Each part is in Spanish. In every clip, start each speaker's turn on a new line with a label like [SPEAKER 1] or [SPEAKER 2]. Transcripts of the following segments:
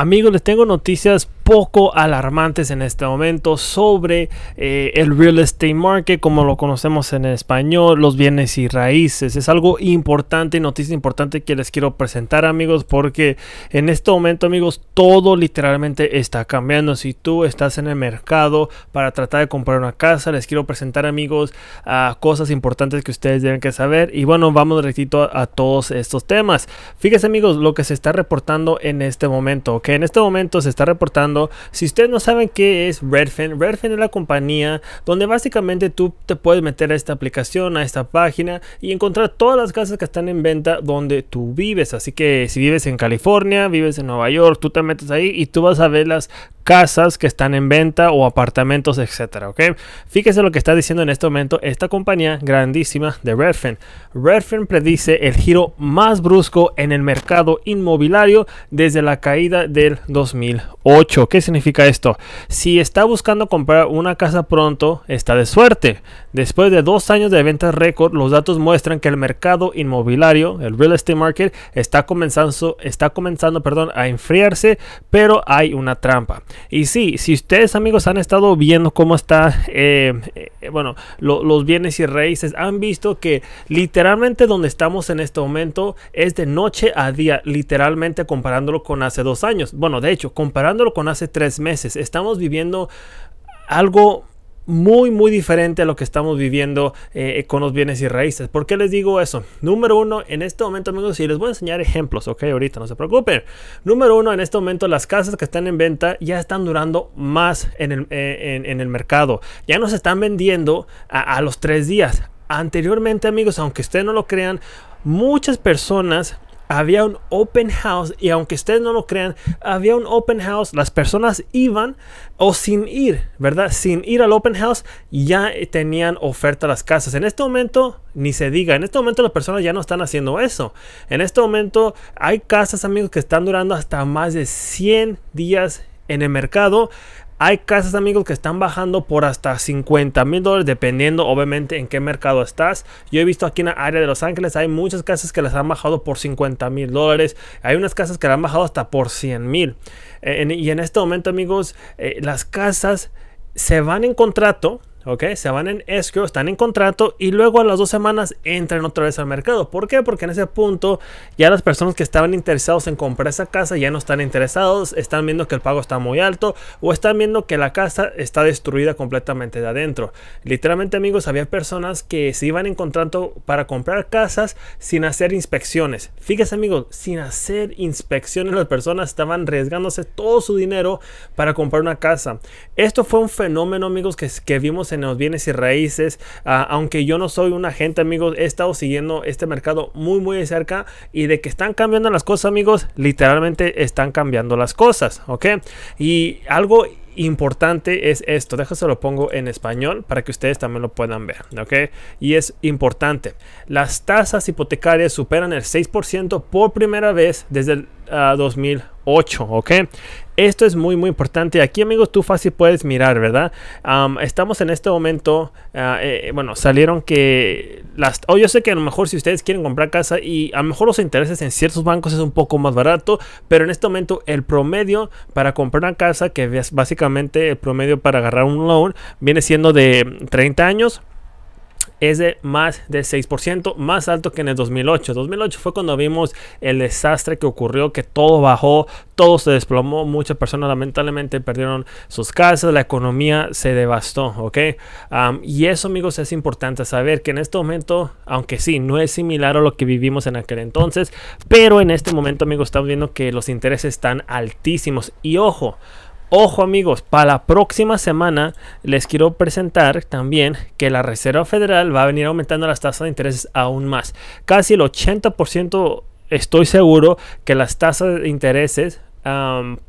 [SPEAKER 1] Amigos, les tengo noticias poco alarmantes en este momento sobre eh, el real estate market, como lo conocemos en español, los bienes y raíces. Es algo importante noticia importante que les quiero presentar, amigos, porque en este momento, amigos, todo literalmente está cambiando. Si tú estás en el mercado para tratar de comprar una casa, les quiero presentar, amigos, a cosas importantes que ustedes deben que saber. Y bueno, vamos directito a, todos estos temas. Fíjense, amigos, lo que se está reportando en este momento, que en este momento se está reportando si ustedes no saben qué es Redfin, Redfin es la compañía donde básicamente tú te puedes meter a esta aplicación, a esta página y encontrar todas las casas que están en venta donde tú vives. Así que si vives en California, vives en Nueva York, tú te metes ahí y tú vas a ver las casas que están en venta o apartamentos, etcétera, ¿ok? Fíjese lo que está diciendo en este momento esta compañía grandísima de Redfin. Redfin predice el giro más brusco en el mercado inmobiliario desde la caída del 2008. ¿Qué significa esto? Si está buscando comprar una casa pronto, está de suerte. Después de dos años de ventas récord, los datos muestran que el mercado inmobiliario, el real estate market, está comenzando, está comenzando perdón, a enfriarse, pero hay una trampa. Y sí, si ustedes amigos han estado viendo cómo está, eh, eh, bueno, los bienes y raíces, han visto que literalmente donde estamos en este momento es de noche a día, literalmente comparándolo con hace dos años. Bueno, de hecho, comparándolo con hace tres meses, estamos viviendo algo muy, muy diferente a lo que estamos viviendo eh, con los bienes y raíces. ¿Por qué les digo eso? Número uno, en este momento, amigos, y les voy a enseñar ejemplos, ¿ok? Ahorita, no se preocupen. Número uno, en este momento, las casas que están en venta ya están durando más en el, eh, mercado. Ya nos están vendiendo a, a los tres días. Anteriormente, amigos, aunque ustedes no lo crean, muchas personas había un open house y aunque ustedes no lo crean, había un open house, las personas iban o sin ir, ¿verdad? Sin ir al open house ya tenían oferta las casas. En este momento, ni se diga, en este momento las personas ya no están haciendo eso. En este momento hay casas, amigos, que están durando hasta más de 100 días en el mercado. Hay casas, amigos, que están bajando por hasta 50 mil dólares, dependiendo obviamente en qué mercado estás. Yo he visto aquí en la área de Los Ángeles, hay muchas casas que las han bajado por 50 mil dólares. Hay unas casas que las han bajado hasta por 100 mil. Eh, y en este momento, amigos, eh, las casas se van en contrato, Ok, se van en escrow, están en contrato y luego a las dos semanas entran otra vez al mercado. ¿Por qué? Porque en ese punto ya las personas que estaban interesados en comprar esa casa ya no están interesados, están viendo que el pago está muy alto o están viendo que la casa está destruida completamente de adentro. Literalmente amigos, había personas que se iban en contrato para comprar casas sin hacer inspecciones. Fíjense amigos, sin hacer inspecciones las personas estaban arriesgándose todo su dinero para comprar una casa. Esto fue un fenómeno amigos que, que vimos en los bienes y raíces. Ah, aunque yo no soy un agente, amigos, he estado siguiendo este mercado muy, muy de cerca y de que están cambiando las cosas, amigos, literalmente están cambiando las cosas, ¿ok? Y algo importante es esto. se lo pongo en español para que ustedes también lo puedan ver. ¿Ok? Y es importante. Las tasas hipotecarias superan el 6% por primera vez desde el 2000 ah, 8, ¿ok? Esto es muy, muy importante. Aquí, amigos, tú fácil puedes mirar, ¿verdad? estamos en este momento, ah, eh, bueno, salieron que las... Oh, yo sé que a lo mejor si ustedes quieren comprar casa y a lo mejor los intereses en ciertos bancos es un poco más barato, pero en este momento el promedio para comprar una casa, que es básicamente el promedio para agarrar un loan, viene siendo de 30 años es de más de 6%, más alto que en el 2008. 2008 fue cuando vimos el desastre que ocurrió, que todo bajó, todo se desplomó, muchas personas lamentablemente perdieron sus casas, la economía se devastó, ¿ok? y eso amigos es importante saber que en este momento, aunque sí, no es similar a lo que vivimos en aquel entonces, pero en este momento amigos estamos viendo que los intereses están altísimos y ojo, Ojo amigos, para la próxima semana les quiero presentar también que la Reserva Federal va a venir aumentando las tasas de intereses aún más. Casi el 80% estoy seguro que las tasas de intereses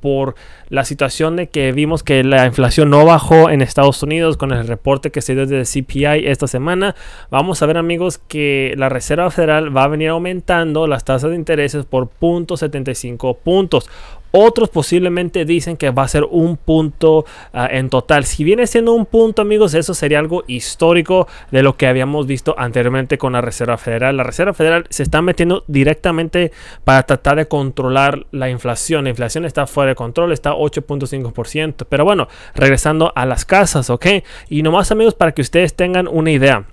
[SPEAKER 1] por la situación de que vimos que la inflación no bajó en Estados Unidos con el reporte que se dio de CPI esta semana. Vamos a ver amigos que la Reserva Federal va a venir aumentando las tasas de intereses por 0.75 puntos. Otros posiblemente dicen que va a ser un punto ah, en total. Si viene siendo un punto, amigos, eso sería algo histórico de lo que habíamos visto anteriormente con la Reserva Federal. La Reserva Federal se está metiendo directamente para tratar de controlar la inflación. La inflación está fuera de control, está 8.5%. Pero bueno, regresando a las casas, ¿ok? Y nomás, amigos, para que ustedes tengan una idea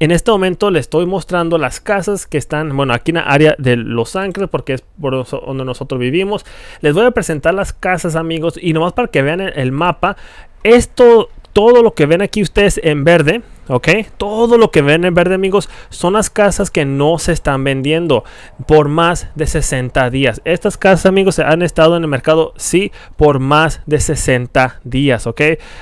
[SPEAKER 1] en este momento le estoy mostrando las casas que están, bueno, aquí en la área de Los Ángeles, porque es por donde nosotros vivimos. Les voy a presentar las casas, amigos, y nomás para que vean el, el mapa, esto, todo lo que ven aquí ustedes en verde, ¿ok? Todo lo que ven en verde, amigos, son las casas que no se están vendiendo por más de 60 días. Estas casas, amigos, se han estado en el mercado, sí, por más de 60 días, ¿ok?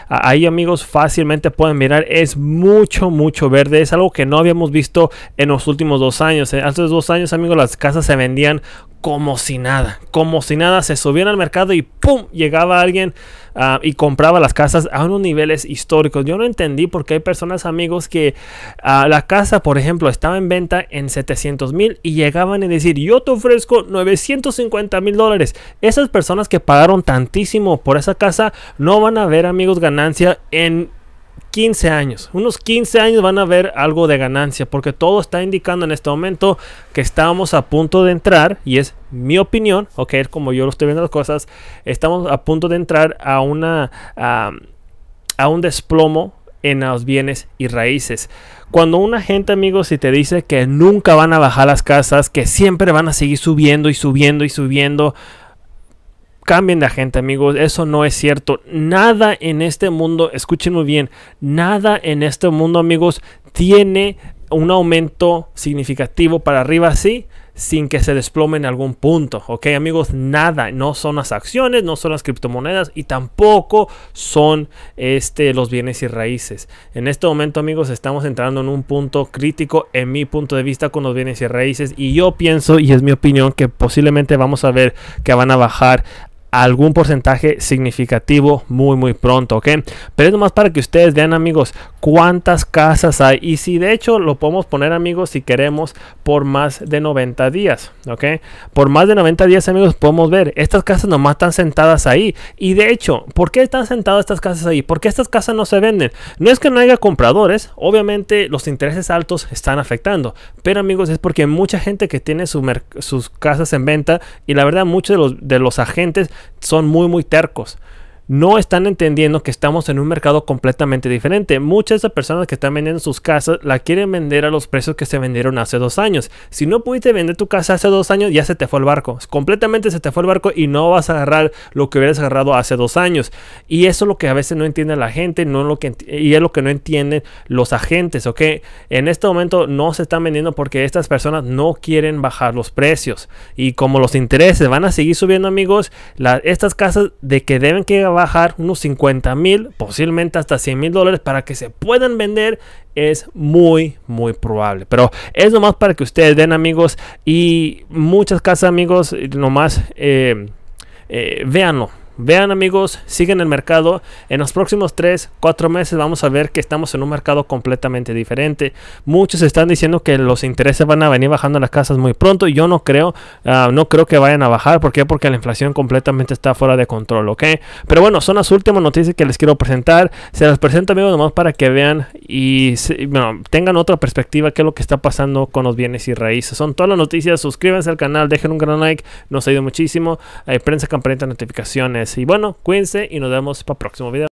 [SPEAKER 1] Ahí, amigos, fácilmente pueden mirar, es mucho, mucho verde. Es algo que no habíamos visto en los últimos dos años. Hace dos años, amigos, las casas se vendían como si nada, como si nada, se subían al mercado y ¡pum! llegaba alguien ah, y compraba las casas a unos niveles históricos. Yo no entendí porque hay personas, amigos, que ah, la casa, por ejemplo, estaba en venta en 700 mil y llegaban a decir, yo te ofrezco 950 mil dólares. Esas personas que pagaron tantísimo por esa casa no van a ver, amigos, ganancia en 15 años. Unos 15 años van a ver algo de ganancia porque todo está indicando en este momento que estamos a punto de entrar y es mi opinión, ok, como yo lo estoy viendo las cosas, estamos a punto de entrar a una a, un desplomo en los bienes y raíces. Cuando una gente, amigos, si te dice que nunca van a bajar las casas, que siempre van a seguir subiendo y subiendo y subiendo, Cambien de agente, amigos. Eso no es cierto. Nada en este mundo, escuchen muy bien, nada en este mundo, amigos, tiene un aumento significativo para arriba así sin que se desplome en algún punto, ok amigos, nada, no son las acciones, no son las criptomonedas y tampoco son este, los bienes y raíces. En este momento amigos estamos entrando en un punto crítico en mi punto de vista con los bienes y raíces y yo pienso y es mi opinión que posiblemente vamos a ver que van a bajar algún porcentaje significativo muy muy pronto, ¿ok? Pero es nomás para que ustedes vean amigos cuántas casas hay y si de hecho lo podemos poner amigos si queremos por más de 90 días, ¿ok? Por más de 90 días amigos podemos ver, estas casas nomás están sentadas ahí y de hecho, ¿por qué están sentadas estas casas ahí? ¿Por qué estas casas no se venden? No es que no haya compradores, obviamente los intereses altos están afectando, pero amigos es porque mucha gente que tiene sus casas en venta y la verdad muchos de los, de los agentes son muy, muy tercos no están entendiendo que estamos en un mercado completamente diferente. Muchas de esas personas que están vendiendo sus casas la quieren vender a los precios que se vendieron hace dos años. Si no pudiste vender tu casa hace dos años, ya se te fue el barco. Completamente se te fue el barco y no vas a agarrar lo que hubieras agarrado hace dos años. Y eso es lo que a veces no entiende la gente no lo que y es lo que no entienden los agentes, ¿ok? En este momento no se están vendiendo porque estas personas no quieren bajar los precios. Y como los intereses van a seguir subiendo, amigos, estas casas de que deben que bajar unos 50 mil, posiblemente hasta 100 mil dólares para que se puedan vender, es muy, muy probable. Pero es nomás para que ustedes den amigos y muchas casas amigos, nomás eh, eh véanlo Vean amigos, siguen el mercado. En los próximos 3, 4 meses vamos a ver que estamos en un mercado completamente diferente. Muchos están diciendo que los intereses van a venir bajando las casas muy pronto. Yo no creo, ah, no creo que vayan a bajar. ¿Por qué? Porque la inflación completamente está fuera de control, ¿ok? Pero bueno, son las últimas noticias que les quiero presentar. Se las presento amigos nomás para que vean y tengan otra perspectiva qué es lo que está pasando con los bienes y raíces. Son todas las noticias. Suscríbanse al canal, dejen un gran like. Nos ayuda muchísimo. Eh, prensa campanita de notificaciones. Y Bueno, cuídense y nos vemos para el próximo video.